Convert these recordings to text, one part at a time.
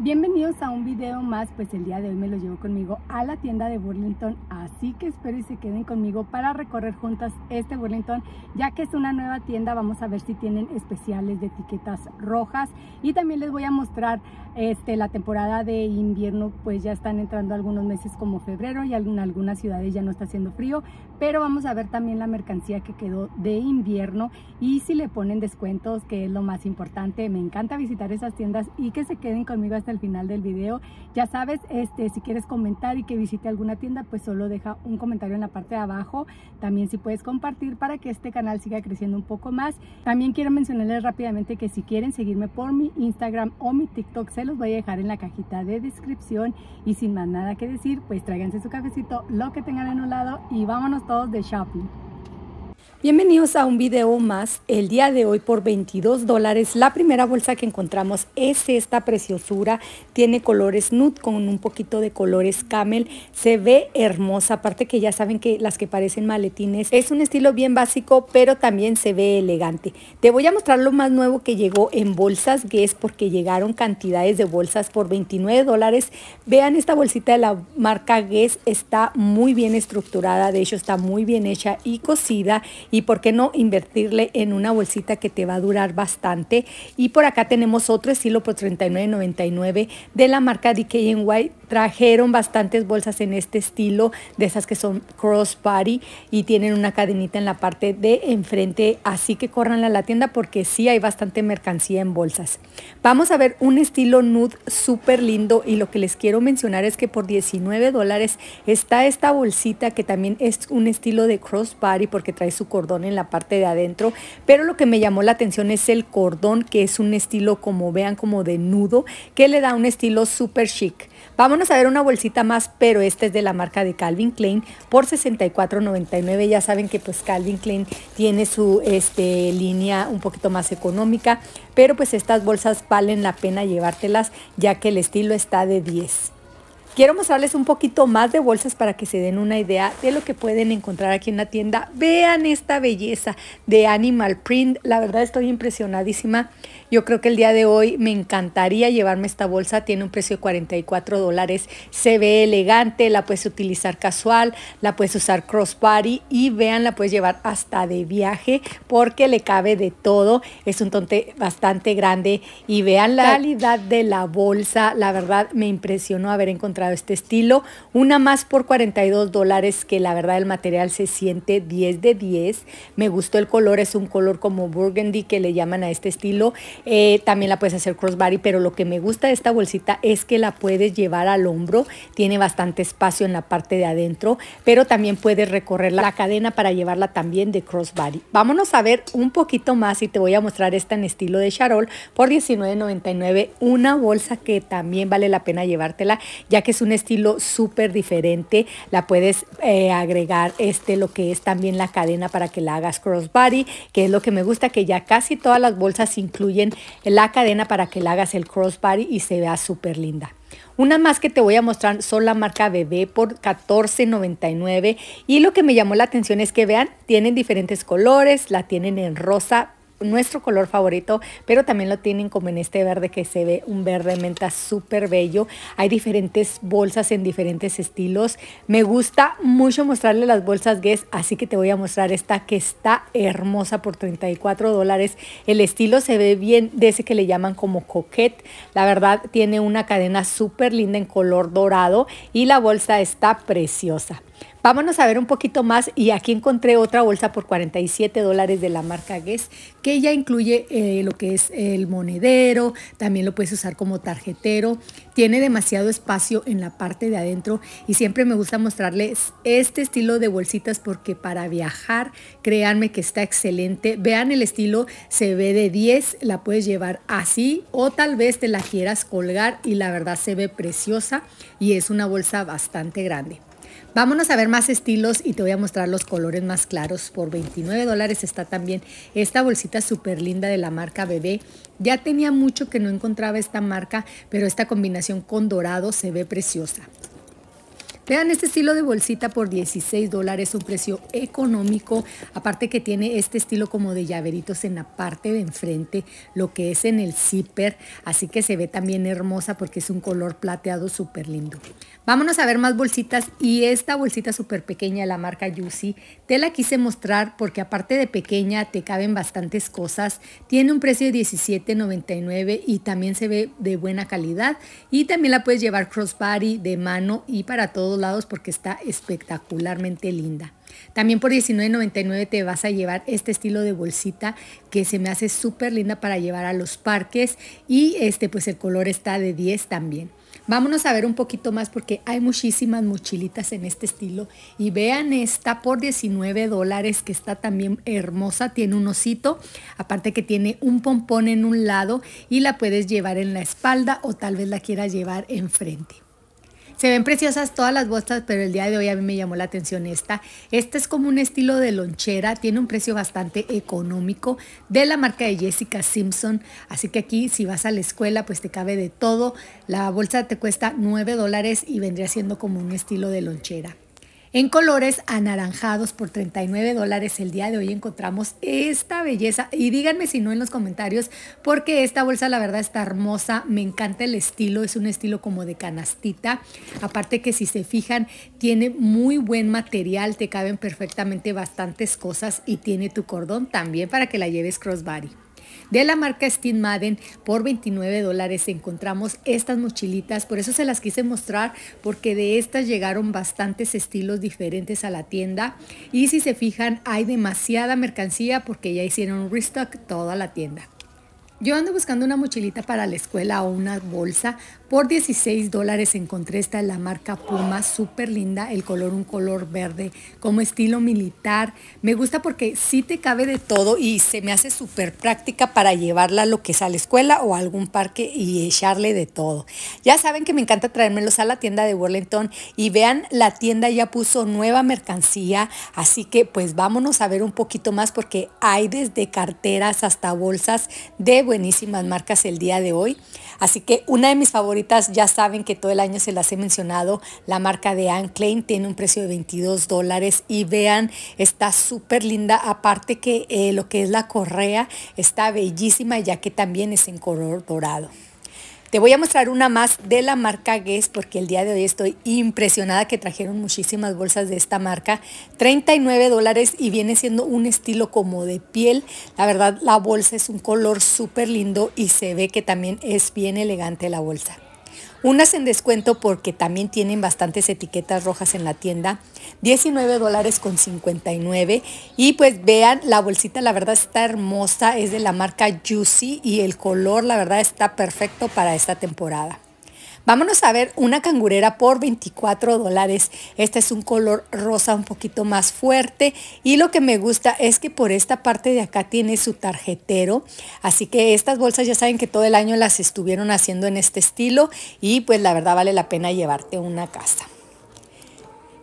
Bienvenidos a un video más, pues el día de hoy me lo llevo conmigo a la tienda de Burlington, así que espero y se queden conmigo para recorrer juntas este Burlington, ya que es una nueva tienda, vamos a ver si tienen especiales de etiquetas rojas y también les voy a mostrar este, la temporada de invierno, pues ya están entrando algunos meses como febrero y en algunas ciudades ya no está haciendo frío, pero vamos a ver también la mercancía que quedó de invierno y si le ponen descuentos, que es lo más importante, me encanta visitar esas tiendas y que se queden conmigo hasta al final del video. Ya sabes, este, si quieres comentar y que visite alguna tienda, pues solo deja un comentario en la parte de abajo. También si puedes compartir para que este canal siga creciendo un poco más. También quiero mencionarles rápidamente que si quieren seguirme por mi Instagram o mi TikTok, se los voy a dejar en la cajita de descripción. Y sin más nada que decir, pues tráiganse su cafecito, lo que tengan en un lado y vámonos todos de shopping. Bienvenidos a un video más. El día de hoy por 22 dólares. La primera bolsa que encontramos es esta preciosura. Tiene colores nude con un poquito de colores camel. Se ve hermosa. Aparte que ya saben que las que parecen maletines. Es un estilo bien básico, pero también se ve elegante. Te voy a mostrar lo más nuevo que llegó en bolsas Guess porque llegaron cantidades de bolsas por 29 dólares. Vean esta bolsita de la marca Guess. Está muy bien estructurada. De hecho está muy bien hecha y cosida y por qué no invertirle en una bolsita que te va a durar bastante. Y por acá tenemos otro estilo por $39.99 de la marca White. Trajeron bastantes bolsas en este estilo, de esas que son crossbody y tienen una cadenita en la parte de enfrente, así que corran a la tienda porque sí hay bastante mercancía en bolsas. Vamos a ver un estilo nude súper lindo y lo que les quiero mencionar es que por 19 dólares está esta bolsita que también es un estilo de crossbody porque trae su cordón en la parte de adentro, pero lo que me llamó la atención es el cordón, que es un estilo como vean como de nudo, que le da un estilo súper chic. Vámonos a ver una bolsita más, pero esta es de la marca de Calvin Klein por $64.99. Ya saben que pues Calvin Klein tiene su este, línea un poquito más económica, pero pues estas bolsas valen la pena llevártelas ya que el estilo está de 10. Quiero mostrarles un poquito más de bolsas para que se den una idea de lo que pueden encontrar aquí en la tienda. Vean esta belleza de Animal Print. La verdad estoy impresionadísima yo creo que el día de hoy me encantaría llevarme esta bolsa, tiene un precio de 44 dólares, se ve elegante, la puedes utilizar casual, la puedes usar crossbody y vean, la puedes llevar hasta de viaje porque le cabe de todo, es un tonte bastante grande y vean la calidad de la bolsa, la verdad me impresionó haber encontrado este estilo, una más por 42 dólares que la verdad el material se siente 10 de 10, me gustó el color, es un color como burgundy que le llaman a este estilo, eh, también la puedes hacer crossbody, pero lo que me gusta de esta bolsita es que la puedes llevar al hombro. Tiene bastante espacio en la parte de adentro, pero también puedes recorrer la cadena para llevarla también de crossbody. Vámonos a ver un poquito más y te voy a mostrar esta en estilo de charol por $19.99. Una bolsa que también vale la pena llevártela, ya que es un estilo súper diferente. La puedes eh, agregar este lo que es también la cadena para que la hagas crossbody, que es lo que me gusta, que ya casi todas las bolsas incluyen la cadena para que le hagas el crossbody y se vea súper linda. Una más que te voy a mostrar son la marca Bebé por $14.99 y lo que me llamó la atención es que vean, tienen diferentes colores, la tienen en rosa, nuestro color favorito, pero también lo tienen como en este verde que se ve un verde menta súper bello. Hay diferentes bolsas en diferentes estilos. Me gusta mucho mostrarle las bolsas Guess, así que te voy a mostrar esta que está hermosa por 34 dólares. El estilo se ve bien de ese que le llaman como coquette. La verdad tiene una cadena súper linda en color dorado y la bolsa está preciosa. Vámonos a ver un poquito más y aquí encontré otra bolsa por 47 dólares de la marca Guess que ya incluye eh, lo que es el monedero, también lo puedes usar como tarjetero, tiene demasiado espacio en la parte de adentro y siempre me gusta mostrarles este estilo de bolsitas porque para viajar créanme que está excelente, vean el estilo, se ve de 10, la puedes llevar así o tal vez te la quieras colgar y la verdad se ve preciosa y es una bolsa bastante grande. Vámonos a ver más estilos y te voy a mostrar los colores más claros. Por 29 dólares está también esta bolsita súper linda de la marca Bebé. Ya tenía mucho que no encontraba esta marca, pero esta combinación con dorado se ve preciosa. Vean este estilo de bolsita por 16 dólares, un precio económico. Aparte que tiene este estilo como de llaveritos en la parte de enfrente, lo que es en el zipper. Así que se ve también hermosa porque es un color plateado súper lindo. Vámonos a ver más bolsitas y esta bolsita súper pequeña de la marca Yusi. Te la quise mostrar porque aparte de pequeña te caben bastantes cosas. Tiene un precio de $17.99 y también se ve de buena calidad. Y también la puedes llevar crossbody de mano y para todos lados porque está espectacularmente linda. También por $19.99 te vas a llevar este estilo de bolsita que se me hace súper linda para llevar a los parques y este pues el color está de 10 también. Vámonos a ver un poquito más porque hay muchísimas mochilitas en este estilo. Y vean esta por 19 dólares que está también hermosa. Tiene un osito, aparte que tiene un pompón en un lado y la puedes llevar en la espalda o tal vez la quieras llevar enfrente. Se ven preciosas todas las bolsas, pero el día de hoy a mí me llamó la atención esta. Esta es como un estilo de lonchera, tiene un precio bastante económico de la marca de Jessica Simpson. Así que aquí si vas a la escuela, pues te cabe de todo. La bolsa te cuesta 9 dólares y vendría siendo como un estilo de lonchera. En colores anaranjados por 39 dólares el día de hoy encontramos esta belleza. Y díganme si no en los comentarios, porque esta bolsa la verdad está hermosa. Me encanta el estilo, es un estilo como de canastita. Aparte que si se fijan, tiene muy buen material, te caben perfectamente bastantes cosas y tiene tu cordón también para que la lleves crossbody de la marca Steam Madden por 29 dólares. Encontramos estas mochilitas, por eso se las quise mostrar porque de estas llegaron bastantes estilos diferentes a la tienda y si se fijan hay demasiada mercancía porque ya hicieron restock toda la tienda. Yo ando buscando una mochilita para la escuela o una bolsa por 16 dólares encontré esta de la marca Puma, súper linda, el color un color verde, como estilo militar. Me gusta porque sí te cabe de todo y se me hace súper práctica para llevarla a lo que es a la escuela o a algún parque y echarle de todo. Ya saben que me encanta traérmelos a la tienda de Burlington y vean, la tienda ya puso nueva mercancía, así que pues vámonos a ver un poquito más porque hay desde carteras hasta bolsas de buenísimas marcas el día de hoy. Así que una de mis favoritas, ya saben que todo el año se las he mencionado, la marca de Anne Klein tiene un precio de 22 dólares y vean, está súper linda, aparte que eh, lo que es la correa está bellísima ya que también es en color dorado. Te voy a mostrar una más de la marca Guess porque el día de hoy estoy impresionada que trajeron muchísimas bolsas de esta marca. 39 dólares y viene siendo un estilo como de piel. La verdad la bolsa es un color súper lindo y se ve que también es bien elegante la bolsa. Unas en descuento porque también tienen bastantes etiquetas rojas en la tienda. 19 dólares con 59. Y pues vean, la bolsita la verdad está hermosa. Es de la marca Juicy y el color la verdad está perfecto para esta temporada. Vámonos a ver una cangurera por 24 dólares. Este es un color rosa un poquito más fuerte y lo que me gusta es que por esta parte de acá tiene su tarjetero. Así que estas bolsas ya saben que todo el año las estuvieron haciendo en este estilo y pues la verdad vale la pena llevarte una casa.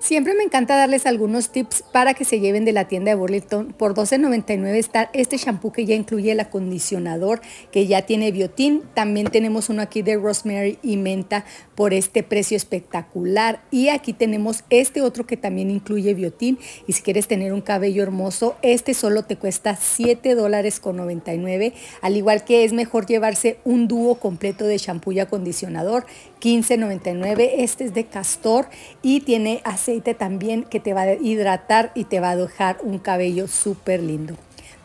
Siempre me encanta darles algunos tips para que se lleven de la tienda de Burlington. Por $12.99 está este shampoo que ya incluye el acondicionador, que ya tiene biotín. También tenemos uno aquí de rosemary y menta por este precio espectacular. Y aquí tenemos este otro que también incluye biotín. Y si quieres tener un cabello hermoso, este solo te cuesta $7.99. Al igual que es mejor llevarse un dúo completo de shampoo y acondicionador, $15.99. Este es de castor y tiene aceite también que te va a hidratar y te va a dejar un cabello súper lindo.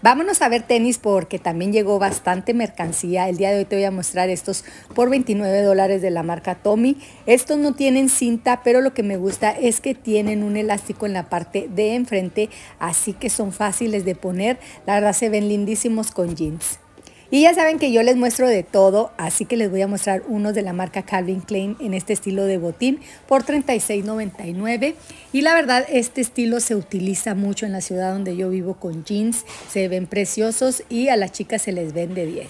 Vámonos a ver tenis porque también llegó bastante mercancía. El día de hoy te voy a mostrar estos por 29 dólares de la marca Tommy. Estos no tienen cinta, pero lo que me gusta es que tienen un elástico en la parte de enfrente, así que son fáciles de poner. La verdad se ven lindísimos con jeans. Y ya saben que yo les muestro de todo, así que les voy a mostrar unos de la marca Calvin Klein en este estilo de botín por $36.99. Y la verdad, este estilo se utiliza mucho en la ciudad donde yo vivo con jeans. Se ven preciosos y a las chicas se les vende 10.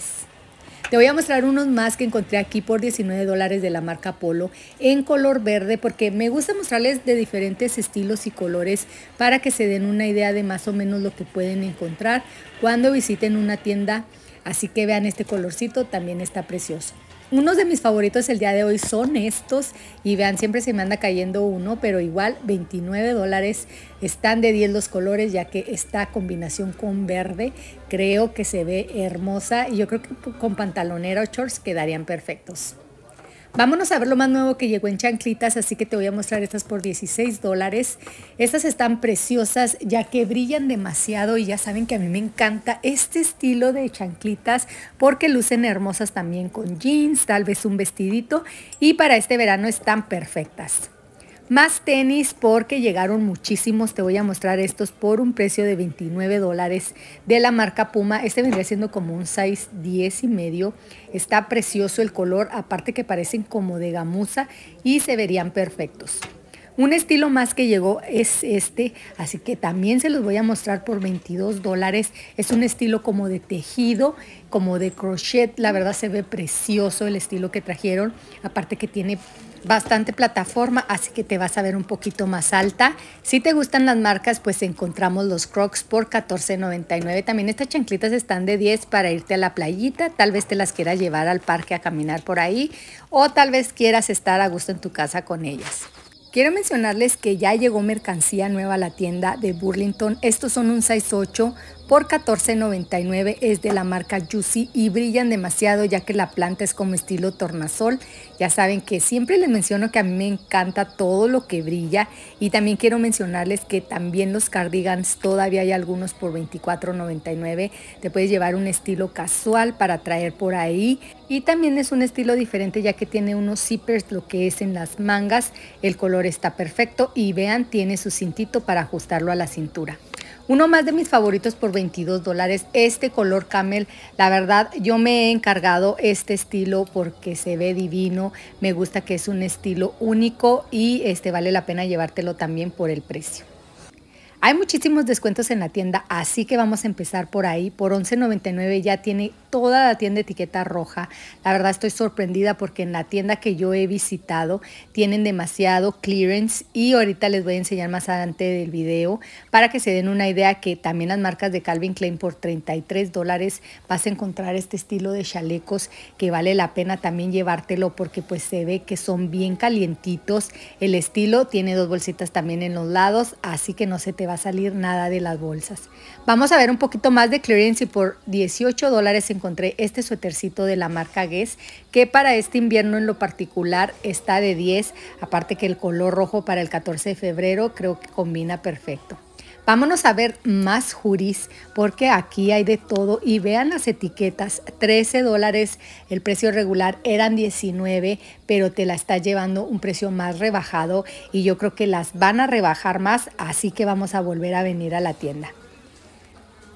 Te voy a mostrar unos más que encontré aquí por 19 dólares de la marca Polo en color verde porque me gusta mostrarles de diferentes estilos y colores para que se den una idea de más o menos lo que pueden encontrar cuando visiten una tienda Así que vean este colorcito, también está precioso. Unos de mis favoritos el día de hoy son estos y vean, siempre se me anda cayendo uno, pero igual 29 dólares están de 10 los colores ya que esta combinación con verde creo que se ve hermosa y yo creo que con pantalonera o shorts quedarían perfectos. Vámonos a ver lo más nuevo que llegó en chanclitas, así que te voy a mostrar estas por 16 dólares. Estas están preciosas ya que brillan demasiado y ya saben que a mí me encanta este estilo de chanclitas porque lucen hermosas también con jeans, tal vez un vestidito y para este verano están perfectas. Más tenis porque llegaron muchísimos. Te voy a mostrar estos por un precio de 29 dólares de la marca Puma. Este vendría siendo como un size 10 y medio. Está precioso el color, aparte que parecen como de gamuza y se verían perfectos. Un estilo más que llegó es este, así que también se los voy a mostrar por 22 dólares. Es un estilo como de tejido, como de crochet. La verdad se ve precioso el estilo que trajeron. Aparte que tiene bastante plataforma, así que te vas a ver un poquito más alta. Si te gustan las marcas, pues encontramos los Crocs por $14.99. También estas chanclitas están de 10 para irte a la playita. Tal vez te las quieras llevar al parque a caminar por ahí o tal vez quieras estar a gusto en tu casa con ellas. Quiero mencionarles que ya llegó mercancía nueva a la tienda de Burlington. Estos son un size 8 por $14.99. Es de la marca Juicy y brillan demasiado ya que la planta es como estilo tornasol. Ya saben que siempre les menciono que a mí me encanta todo lo que brilla. Y también quiero mencionarles que también los cardigans todavía hay algunos por $24.99. Te puedes llevar un estilo casual para traer por ahí y también es un estilo diferente ya que tiene unos zippers lo que es en las mangas, el color está perfecto y vean tiene su cintito para ajustarlo a la cintura. Uno más de mis favoritos por 22 dólares, este color camel. La verdad, yo me he encargado este estilo porque se ve divino. Me gusta que es un estilo único y este vale la pena llevártelo también por el precio. Hay muchísimos descuentos en la tienda, así que vamos a empezar por ahí. Por $11.99 ya tiene toda la tienda etiqueta roja. La verdad estoy sorprendida porque en la tienda que yo he visitado tienen demasiado clearance y ahorita les voy a enseñar más adelante del video para que se den una idea que también las marcas de Calvin Klein por $33 dólares vas a encontrar este estilo de chalecos que vale la pena también llevártelo porque pues se ve que son bien calientitos. El estilo tiene dos bolsitas también en los lados, así que no se te va a salir nada de las bolsas. Vamos a ver un poquito más de clearance y por 18 dólares encontré este suétercito de la marca Guess que para este invierno en lo particular está de 10, aparte que el color rojo para el 14 de febrero creo que combina perfecto. Vámonos a ver más juris porque aquí hay de todo y vean las etiquetas, 13 dólares, el precio regular eran 19, pero te la está llevando un precio más rebajado y yo creo que las van a rebajar más, así que vamos a volver a venir a la tienda.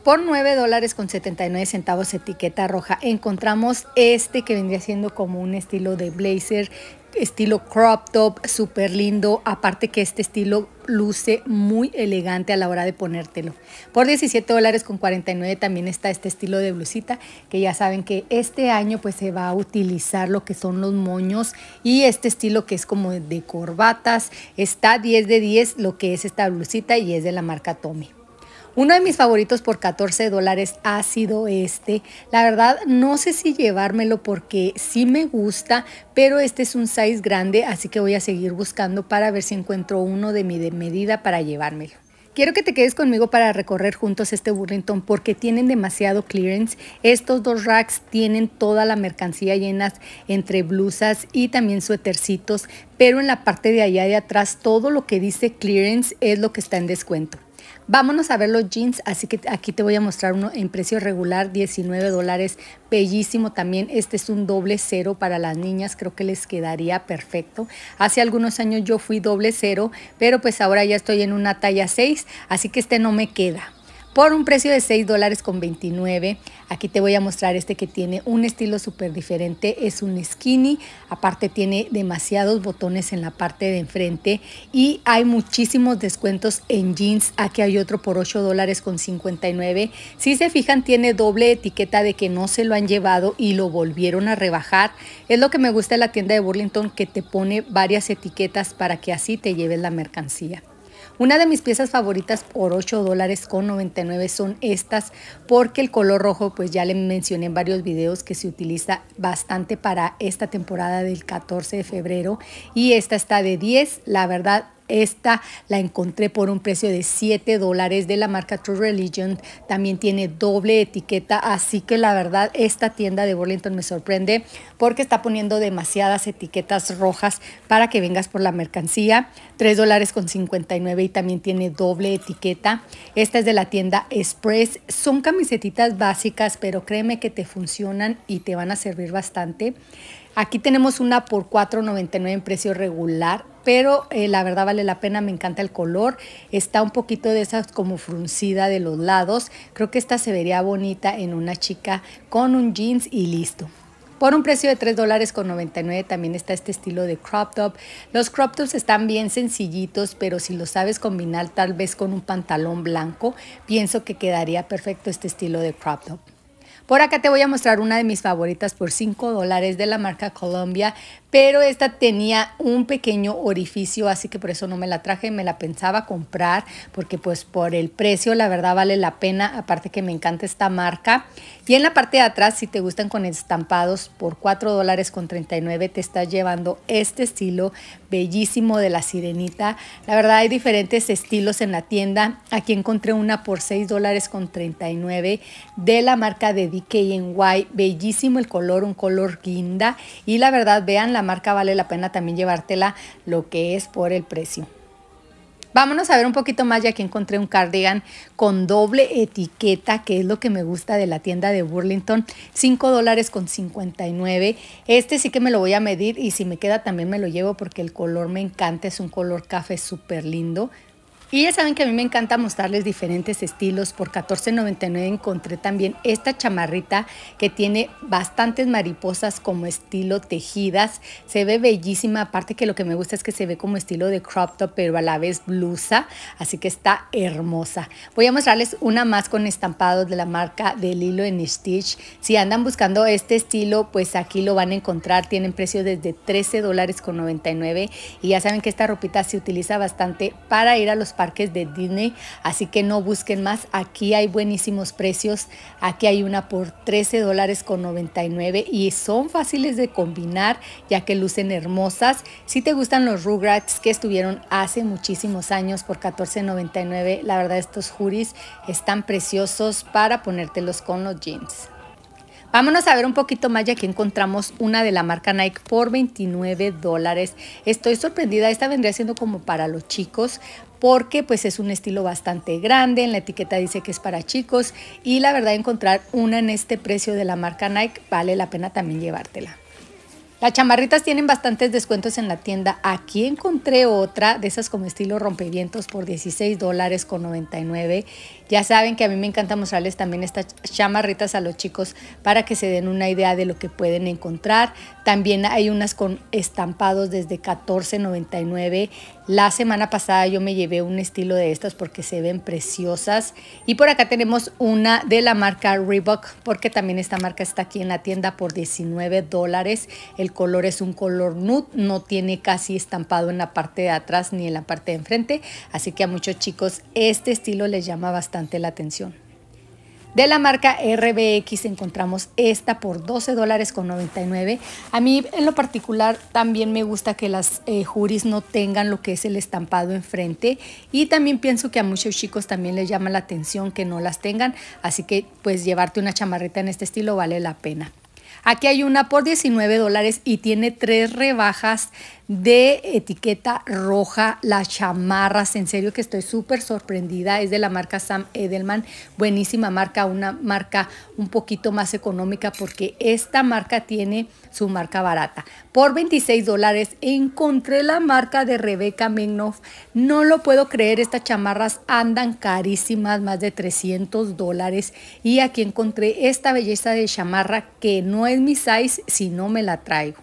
Por 9 dólares con 79 centavos etiqueta roja encontramos este que vendría siendo como un estilo de blazer estilo crop top, súper lindo. Aparte que este estilo luce muy elegante a la hora de ponértelo. Por 17 dólares con 49 también está este estilo de blusita, que ya saben que este año pues se va a utilizar lo que son los moños y este estilo que es como de corbatas. Está 10 de 10 lo que es esta blusita y es de la marca Tommy. Uno de mis favoritos por 14 dólares ha sido este. La verdad no sé si llevármelo porque sí me gusta, pero este es un size grande, así que voy a seguir buscando para ver si encuentro uno de mi medida para llevármelo. Quiero que te quedes conmigo para recorrer juntos este Burlington porque tienen demasiado clearance. Estos dos racks tienen toda la mercancía llenas entre blusas y también suétercitos, pero en la parte de allá de atrás todo lo que dice clearance es lo que está en descuento. Vámonos a ver los jeans, así que aquí te voy a mostrar uno en precio regular, 19 dólares, bellísimo también, este es un doble cero para las niñas, creo que les quedaría perfecto. Hace algunos años yo fui doble cero, pero pues ahora ya estoy en una talla 6, así que este no me queda por un precio de 6 dólares con 29. Aquí te voy a mostrar este que tiene un estilo súper diferente. Es un skinny, aparte tiene demasiados botones en la parte de enfrente y hay muchísimos descuentos en jeans. Aquí hay otro por 8 dólares con 59. Si se fijan tiene doble etiqueta de que no se lo han llevado y lo volvieron a rebajar. Es lo que me gusta de la tienda de Burlington que te pone varias etiquetas para que así te lleves la mercancía. Una de mis piezas favoritas por 8 dólares con son estas porque el color rojo pues ya le mencioné en varios videos que se utiliza bastante para esta temporada del 14 de febrero y esta está de 10, la verdad esta la encontré por un precio de 7 dólares de la marca True Religion. También tiene doble etiqueta, así que la verdad esta tienda de Burlington me sorprende porque está poniendo demasiadas etiquetas rojas para que vengas por la mercancía. 3 dólares con 59 y también tiene doble etiqueta. Esta es de la tienda Express. Son camisetitas básicas, pero créeme que te funcionan y te van a servir bastante. Aquí tenemos una por $4.99 en precio regular pero eh, la verdad vale la pena, me encanta el color, está un poquito de esas como fruncida de los lados, creo que esta se vería bonita en una chica con un jeans y listo. Por un precio de $3.99 dólares con 99 también está este estilo de crop top. Los crop tops están bien sencillitos, pero si lo sabes combinar tal vez con un pantalón blanco, pienso que quedaría perfecto este estilo de crop top. Por acá te voy a mostrar una de mis favoritas por $5 dólares de la marca Colombia pero esta tenía un pequeño orificio, así que por eso no me la traje, me la pensaba comprar, porque pues por el precio la verdad vale la pena, aparte que me encanta esta marca. Y en la parte de atrás, si te gustan con estampados, por 4 dólares con 39 te estás llevando este estilo bellísimo de la sirenita. La verdad hay diferentes estilos en la tienda, aquí encontré una por 6 dólares con 39 de la marca de White. bellísimo el color, un color guinda y la verdad vean la marca vale la pena también llevártela lo que es por el precio. Vámonos a ver un poquito más, ya que encontré un cardigan con doble etiqueta, que es lo que me gusta de la tienda de Burlington, 5 dólares con 59. Este sí que me lo voy a medir y si me queda también me lo llevo porque el color me encanta, es un color café súper lindo. Y ya saben que a mí me encanta mostrarles diferentes estilos. Por $14.99 encontré también esta chamarrita que tiene bastantes mariposas como estilo tejidas. Se ve bellísima, aparte que lo que me gusta es que se ve como estilo de crop top, pero a la vez blusa. Así que está hermosa. Voy a mostrarles una más con estampados de la marca del hilo en Stitch. Si andan buscando este estilo, pues aquí lo van a encontrar. Tienen precio desde $13.99. y ya saben que esta ropita se utiliza bastante para ir a los parques de Disney, así que no busquen más. Aquí hay buenísimos precios. Aquí hay una por 13 dólares con 99 y son fáciles de combinar ya que lucen hermosas. Si te gustan los Rugrats que estuvieron hace muchísimos años por 14.99, la verdad estos juris están preciosos para ponértelos con los jeans. Vámonos a ver un poquito más, ya que encontramos una de la marca Nike por 29 dólares. Estoy sorprendida, esta vendría siendo como para los chicos, porque pues es un estilo bastante grande, en la etiqueta dice que es para chicos y la verdad encontrar una en este precio de la marca Nike vale la pena también llevártela. Las chamarritas tienen bastantes descuentos en la tienda. Aquí encontré otra de esas como estilo rompevientos por $16 con 99 ya saben que a mí me encanta mostrarles también estas chamarritas a los chicos para que se den una idea de lo que pueden encontrar. También hay unas con estampados desde $14.99. La semana pasada yo me llevé un estilo de estas porque se ven preciosas. Y por acá tenemos una de la marca Reebok porque también esta marca está aquí en la tienda por $19. El color es un color nude, no tiene casi estampado en la parte de atrás ni en la parte de enfrente. Así que a muchos chicos este estilo les llama bastante la atención. De la marca RBX encontramos esta por 12 dólares con 99. A mí en lo particular también me gusta que las eh, juris no tengan lo que es el estampado enfrente y también pienso que a muchos chicos también les llama la atención que no las tengan, así que pues llevarte una chamarrita en este estilo vale la pena. Aquí hay una por 19 dólares y tiene tres rebajas de etiqueta roja, las chamarras, en serio que estoy súper sorprendida, es de la marca Sam Edelman, buenísima marca, una marca un poquito más económica porque esta marca tiene su marca barata. Por 26 dólares encontré la marca de Rebeca Mignoff, no lo puedo creer, estas chamarras andan carísimas, más de 300 dólares y aquí encontré esta belleza de chamarra que no es mi size si no me la traigo.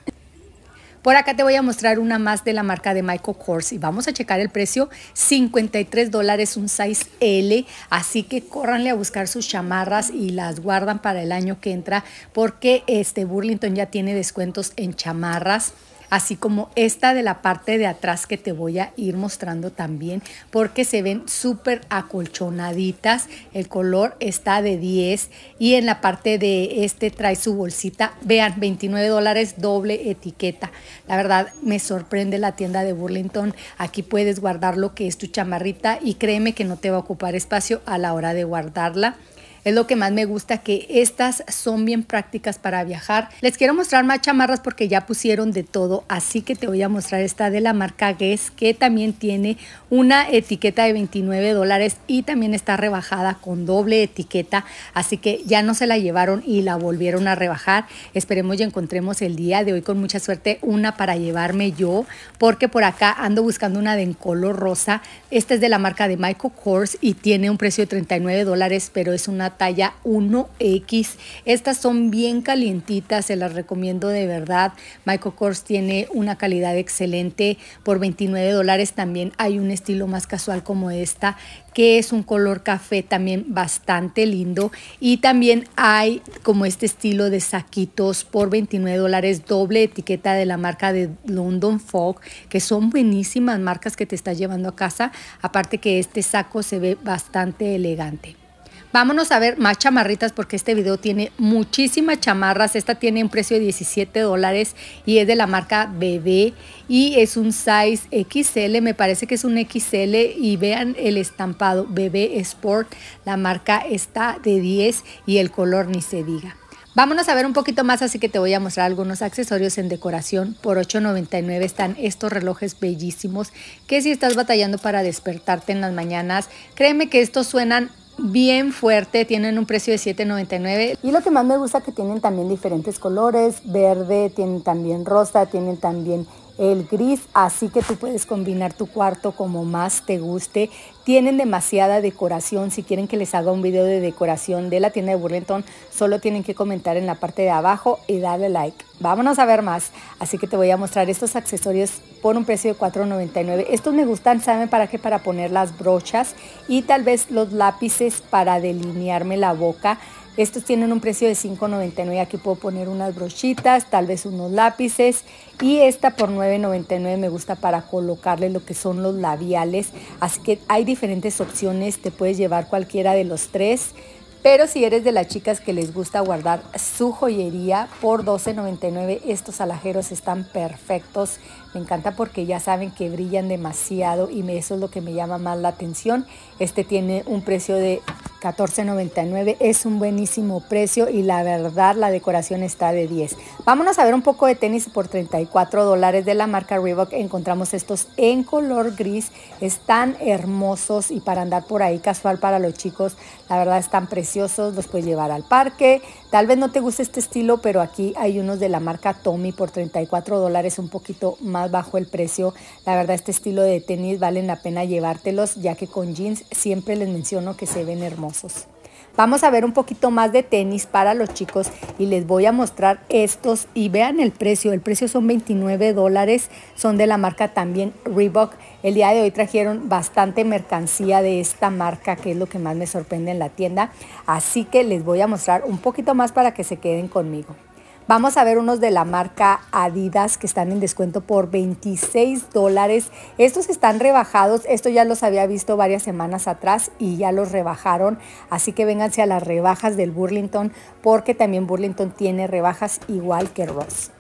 Por acá te voy a mostrar una más de la marca de Michael Kors y vamos a checar el precio, 53 dólares un size L, así que córranle a buscar sus chamarras y las guardan para el año que entra porque este Burlington ya tiene descuentos en chamarras así como esta de la parte de atrás que te voy a ir mostrando también, porque se ven súper acolchonaditas, el color está de 10 y en la parte de este trae su bolsita, vean, 29 dólares doble etiqueta. La verdad me sorprende la tienda de Burlington, aquí puedes guardar lo que es tu chamarrita y créeme que no te va a ocupar espacio a la hora de guardarla. Es lo que más me gusta, que estas son bien prácticas para viajar. Les quiero mostrar más chamarras porque ya pusieron de todo, así que te voy a mostrar esta de la marca Guess, que también tiene una etiqueta de 29 dólares y también está rebajada con doble etiqueta, así que ya no se la llevaron y la volvieron a rebajar. Esperemos y encontremos el día de hoy con mucha suerte una para llevarme yo, porque por acá ando buscando una de en color rosa. Esta es de la marca de Michael Kors y tiene un precio de 39 dólares, pero es una talla 1X. Estas son bien calientitas, se las recomiendo de verdad. Michael Kors tiene una calidad excelente. Por 29 dólares también hay un estilo más casual como esta, que es un color café también bastante lindo. Y también hay como este estilo de saquitos por 29 dólares, doble etiqueta de la marca de London Fog, que son buenísimas marcas que te está llevando a casa. Aparte que este saco se ve bastante elegante. Vámonos a ver más chamarritas porque este video tiene muchísimas chamarras. Esta tiene un precio de 17 dólares y es de la marca Bebé y es un size XL. Me parece que es un XL y vean el estampado Bebé Sport. La marca está de 10 y el color ni se diga. Vámonos a ver un poquito más, así que te voy a mostrar algunos accesorios en decoración. Por $8.99 están estos relojes bellísimos que si estás batallando para despertarte en las mañanas, créeme que estos suenan bien fuerte, tienen un precio de $7.99. Y lo que más me gusta es que tienen también diferentes colores, verde, tienen también rosa, tienen también el gris, así que tú puedes combinar tu cuarto como más te guste. Tienen demasiada decoración, si quieren que les haga un video de decoración de la tienda de Burlington, solo tienen que comentar en la parte de abajo y darle like. Vámonos a ver más, así que te voy a mostrar estos accesorios por un precio de $4.99. Estos me gustan, ¿saben para qué? Para poner las brochas y tal vez los lápices para delinearme la boca. Estos tienen un precio de $5.99. Aquí puedo poner unas brochitas, tal vez unos lápices. Y esta por $9.99 me gusta para colocarle lo que son los labiales. Así que hay diferentes opciones. Te puedes llevar cualquiera de los tres. Pero si eres de las chicas que les gusta guardar su joyería, por $12.99 estos alajeros están perfectos me encanta porque ya saben que brillan demasiado y eso es lo que me llama más la atención. Este tiene un precio de $14.99. Es un buenísimo precio y la verdad la decoración está de 10. Vámonos a ver un poco de tenis por 34 dólares de la marca Reebok. Encontramos estos en color gris. Están hermosos y para andar por ahí casual para los chicos, la verdad están preciosos. Los puedes llevar al parque. Tal vez no te guste este estilo, pero aquí hay unos de la marca Tommy por 34 dólares, un poquito más bajo el precio. La verdad este estilo de tenis valen la pena llevártelos ya que con jeans siempre les menciono que se ven hermosos. Vamos a ver un poquito más de tenis para los chicos y les voy a mostrar estos y vean el precio. El precio son 29 dólares, son de la marca también Reebok. El día de hoy trajeron bastante mercancía de esta marca que es lo que más me sorprende en la tienda. Así que les voy a mostrar un poquito más para que se queden conmigo. Vamos a ver unos de la marca Adidas que están en descuento por 26 dólares. Estos están rebajados. Esto ya los había visto varias semanas atrás y ya los rebajaron. Así que vénganse a las rebajas del Burlington porque también Burlington tiene rebajas igual que Ross.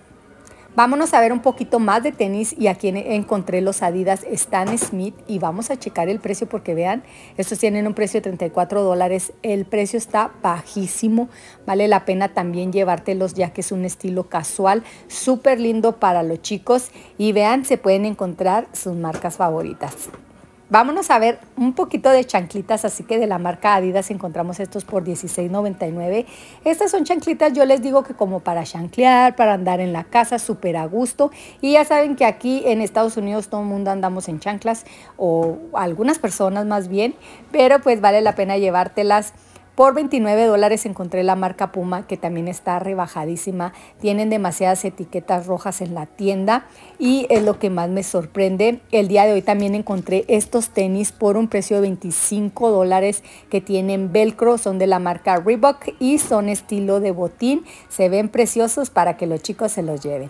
Vámonos a ver un poquito más de tenis y aquí encontré los Adidas Stan Smith y vamos a checar el precio porque vean, estos tienen un precio de 34 dólares, el precio está bajísimo, vale la pena también llevártelos ya que es un estilo casual, súper lindo para los chicos y vean, se pueden encontrar sus marcas favoritas. Vámonos a ver un poquito de chanclitas, así que de la marca Adidas encontramos estos por $16.99. Estas son chanclitas, yo les digo que como para chanclear, para andar en la casa, súper a gusto. Y ya saben que aquí en Estados Unidos todo el mundo andamos en chanclas, o algunas personas más bien, pero pues vale la pena llevártelas por 29 dólares encontré la marca Puma, que también está rebajadísima. Tienen demasiadas etiquetas rojas en la tienda y es lo que más me sorprende. El día de hoy también encontré estos tenis por un precio de 25 dólares que tienen velcro. Son de la marca Reebok y son estilo de botín. Se ven preciosos para que los chicos se los lleven.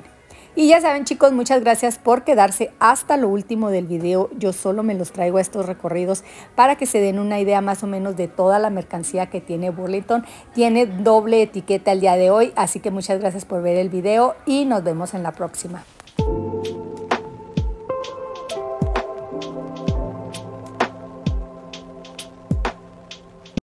Y ya saben chicos, muchas gracias por quedarse hasta lo último del video. Yo solo me los traigo a estos recorridos para que se den una idea más o menos de toda la mercancía que tiene Burlington. Tiene doble etiqueta el día de hoy, así que muchas gracias por ver el video y nos vemos en la próxima.